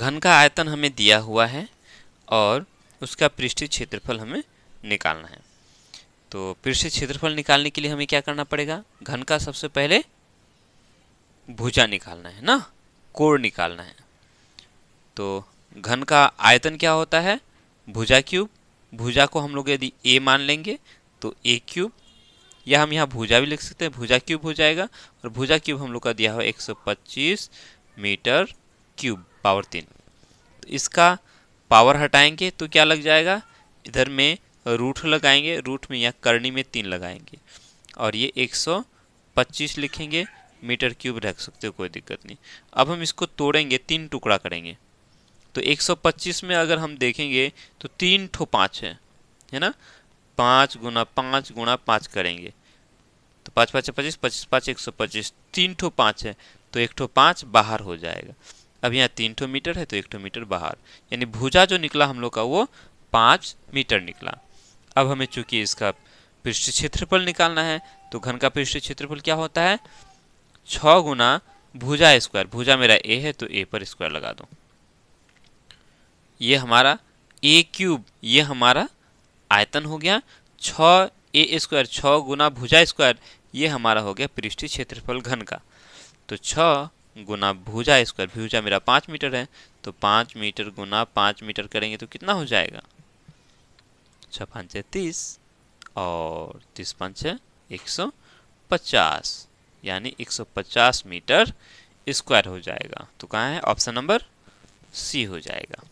घन का आयतन हमें दिया हुआ है और उसका पृष्ठीय क्षेत्रफल हमें निकालना है तो पृष्ठीय क्षेत्रफल निकालने के लिए हमें क्या करना पड़ेगा घन का सबसे पहले भुजा निकालना है ना कोण निकालना है तो घन का आयतन क्या होता है भुजा क्यूब भुजा को हम लोग यदि ए मान लेंगे तो ए क्यूब या हम यहाँ भुजा भी लिख सकते हैं भुजा क्यूब हो जाएगा और भुजा क्यूब हम लोग का दिया हुआ 125 मीटर क्यूब पावर तीन इसका पावर हटाएंगे तो क्या लग जाएगा इधर में रूट लगाएंगे रूट में या करनी में तीन लगाएंगे और ये 125 लिखेंगे मीटर क्यूब रख सकते हो कोई दिक्कत नहीं अब हम इसको तोड़ेंगे तीन टुकड़ा करेंगे तो 125 में अगर हम देखेंगे तो तीन ठो पाँच है है ना पाँच गुना पाँच गुना पाँच करेंगे तो पाँच पाँच पच्चीस पच्चीस पाँच एक सौ पच्चीस तीन ठो पाँच है तो एक ठो पाँच बाहर हो जाएगा अब यहाँ तीन ठो मीटर है तो एक ठो मीटर बाहर यानी भुजा जो निकला हम लोग का वो पाँच मीटर निकला अब हमें चूंकि इसका पृष्ठ क्षेत्रफल निकालना है तो घन का पृष्ठ क्षेत्रफल क्या होता है छ गुना भुजा स्क्वायर भुजा मेरा ए है तो ए पर स्क्वायर लगा दो ये हमारा ए क्यूब ये हमारा आयतन हो गया छ ए स्क्वायर छ गुना भुजा स्क्वायर ये हमारा हो गया पृष्ठ क्षेत्रफल घन का तो छ गुना भूजा स्क्वायर भूजा मेरा पाँच मीटर है तो पाँच मीटर गुना पाँच मीटर करेंगे तो कितना हो जाएगा छः पाँच छः तीस और तीस पाँच छः एक सौ पचास यानी एक सौ पचास मीटर स्क्वायर हो जाएगा तो कहाँ है ऑप्शन नंबर सी हो जाएगा